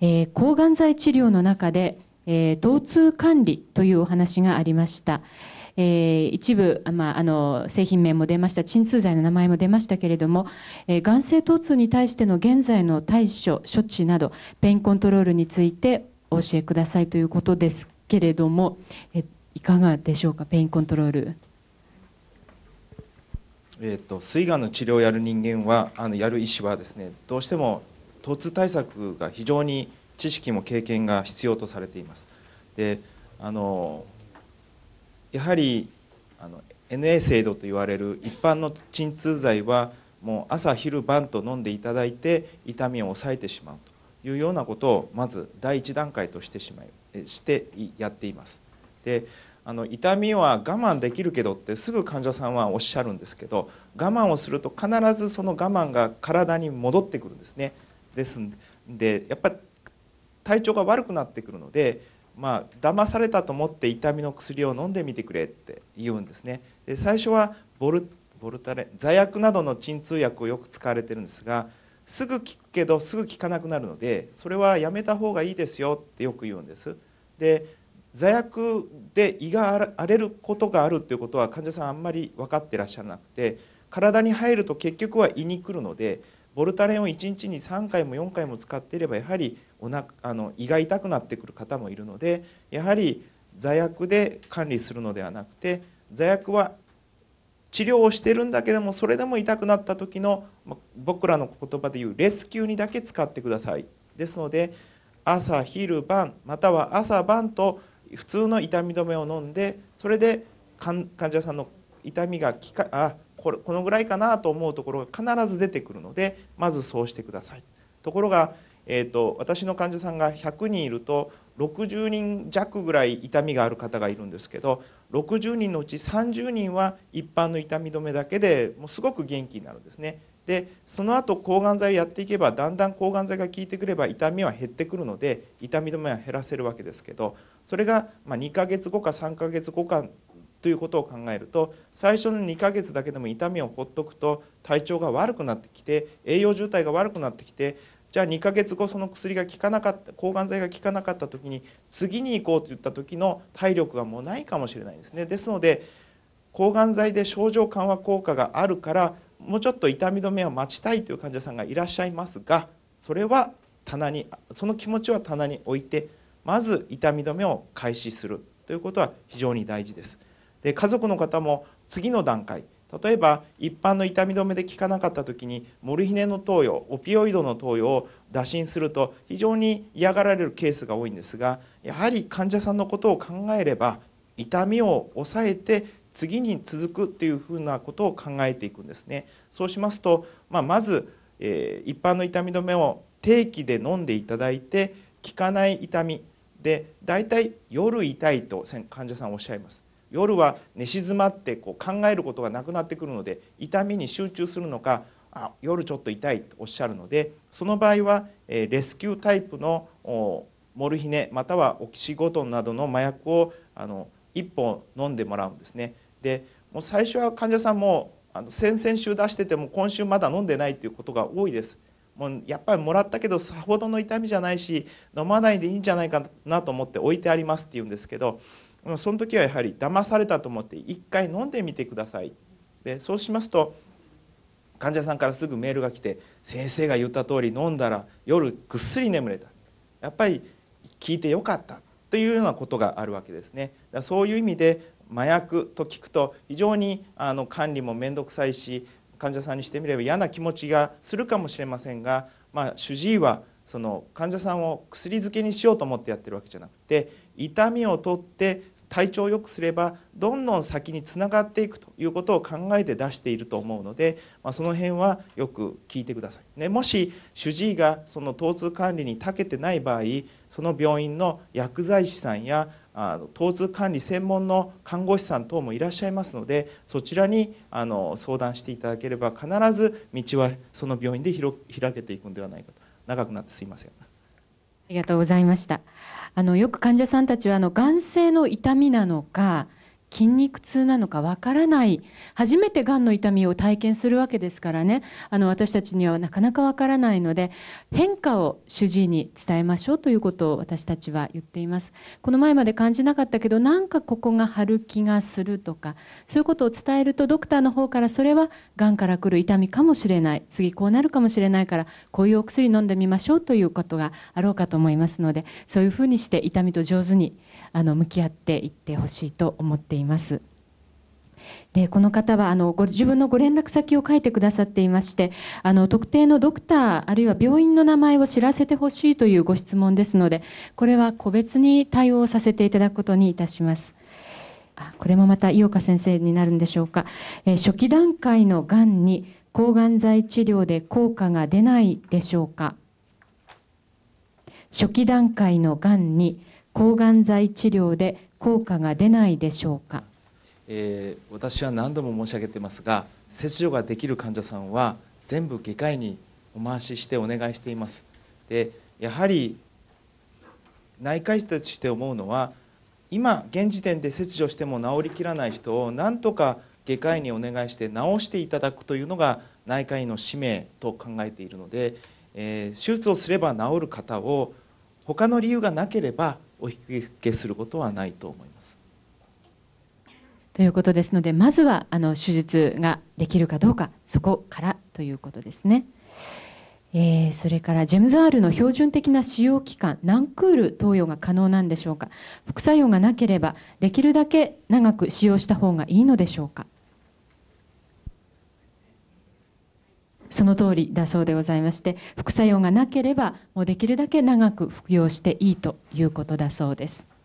えー、抗がん剤治療の中で、えー、疼痛管理というお話がありました。えー、一部、まあ、あの製品名も出ました鎮痛剤の名前も出ましたけれども、えー、眼性疼痛に対しての現在の対処処置などペインコントロールについてお教えくださいということですけれども、えー、いかがでしょうかペインコントロール。えーと、膵がんの治療をやる人間はあのやる医師はですねどうしても疼対策が非常に知識も経験が必要とされています。であのやはりあの NA 制度と言われる一般の鎮痛剤はもう朝昼晩と飲んでいただいて痛みを抑えてしまうというようなことをまず第1段階としてしまいしてやっています。であの痛みは我慢できるけどってすぐ患者さんはおっしゃるんですけど我慢をすると必ずその我慢が体に戻ってくるんですね。ですんでやっぱり体調が悪くなってくるのでまあ騙されたと思って痛みの薬を飲んでみてくれって言うんですねで最初はボルタレ座薬などの鎮痛薬をよく使われてるんですがすぐ効くけどすぐ効かなくなるのでそれはやめた方がいいですよってよく言うんですで座薬で胃が荒れることがあるっていうことは患者さんあんまり分かってらっしゃらなくて体に入ると結局は胃に来るのでボルタレンを1日に3回も4回も使っていればやはりおなあの胃が痛くなってくる方もいるのでやはり座薬で管理するのではなくて座薬は治療をしてるんだけどもそれでも痛くなった時の僕らの言葉で言うレスキューにだけ使ってくださいですので朝昼晩または朝晩と普通の痛み止めを飲んでそれで患者さんの痛みがあこれこのぐらいかなと思うところが必ず出てくるのでまずそうしてくださいところが、えーと、私の患者さんが100人いると60人弱ぐらい痛みがある方がいるんですけど60人のうち30人は一般の痛み止めだけでもうすごく元気になるんですねでその後抗がん剤をやっていけばだんだん抗がん剤が効いてくれば痛みは減ってくるので痛み止めは減らせるわけですけどそれがま2ヶ月後か3ヶ月後かということを考えると最初の2ヶ月だけでも痛みを放っておくと体調が悪くなってきて栄養状態が悪くなってきてじゃあ2ヶ月後その薬が効かなかった抗がん剤が効かなかった時に次に行こうといった時の体力がもうないかもしれないですね。ですので抗がん剤で症状緩和効果があるからもうちょっと痛み止めを待ちたいという患者さんがいらっしゃいますがそれは棚にその気持ちは棚に置いてまず痛み止めを開始するということは非常に大事です。で家族の方も次の段階例えば一般の痛み止めで効かなかった時にモルヒネの投与オピオイドの投与を打診すると非常に嫌がられるケースが多いんですがやはり患者さんのことを考えれば痛みを抑えて次に続くっていうふうなことを考えていくんですね。そうしますと、まあ、まず、えー、一般の痛み止めを定期で飲んでいただいて効かない痛みで大体夜痛いと患者さんおっしゃいます。夜は寝静まってこう考えることがなくなってくるので痛みに集中するのかあ夜ちょっと痛いとおっしゃるのでその場合は、えレスキュータイプのモルヒネまたはオキシゴトンなどの麻薬をあの1本飲んでもらうんですね。でもう最初は患者さんもあの先々週出してても今週まだ飲んでないということが多いです。もうやっぱりもらったけどさほどの痛みじゃないし飲まないでいいんじゃないかなと思って置いてありますって言うんですけどその時はやはり騙されたと思って一回飲んでみてくださいでそうしますと患者さんからすぐメールが来て「先生が言った通り飲んだら夜ぐっすり眠れた」「やっぱり聞いてよかった」というようなことがあるわけですね。だそういう意味で麻薬と聞くと非常にあの管理も面倒くさいし患者さんにしてみれば嫌な気持ちがするかもしれませんが、まあ、主治医はその患者さんを薬漬けにしようと思ってやってるわけじゃなくて痛みを取って体調を良くすればどんどん先につながっていくということを考えて出していると思うので、まあ、その辺はよく聞いてください、ね、もし主治医がその疼痛管理に長けてない場合その病院の薬剤師さんやあの疼痛管理専門の看護師さん等もいらっしゃいますのでそちらにあの相談していただければ必ず道はその病院で開けていくんではないかと長くなってすいません。ありがとうございました。あのよく患者さんたちはあの眼性の痛みなのか筋肉痛なのかわからない初めてがんの痛みを体験するわけですからねあの私たちにはなかなかわからないので変化を主治医に伝えましょうということを私たちは言っていますこの前まで感じなかったけどなんかここが張る気がするとかそういうことを伝えるとドクターの方からそれはがんから来る痛みかもしれない次こうなるかもしれないからこういうお薬飲んでみましょうということがあろうかと思いますのでそういうふうにして痛みと上手にあの向き合っていってほしいと思っています。います。でこの方はあのご自分のご連絡先を書いてくださっていましてあの特定のドクターあるいは病院の名前を知らせてほしいというご質問ですのでこれは個別に対応させていただくことにいたします。あこれもまた井岡先生になるんでしょうか、えー、初期段階のがんに抗がん剤治療で効果が出ないでしょうか初期段階のがんに抗がん剤治療で効果が出ないでしょうか、えー、私は何度も申し上げてますが切除ができる患者さんは全部外科医にお回ししてお願いしていますでやはり内科医として思うのは今現時点で切除しても治りきらない人を何とか外科医にお願いして治していただくというのが内科医の使命と考えているので、えー、手術をすれば治る方を他の理由がなければお引き受けすることはないと思います。ということですのでまずはあの手術ができるかどうかそこからということですね。えー、それからジェムザールの標準的な使用期間何クール投与が可能なんでしょうか副作用がなければできるだけ長く使用した方がいいのでしょうかその通りだそうでございまして副作用がなければもうできるだけ長く服用していいということだそうです。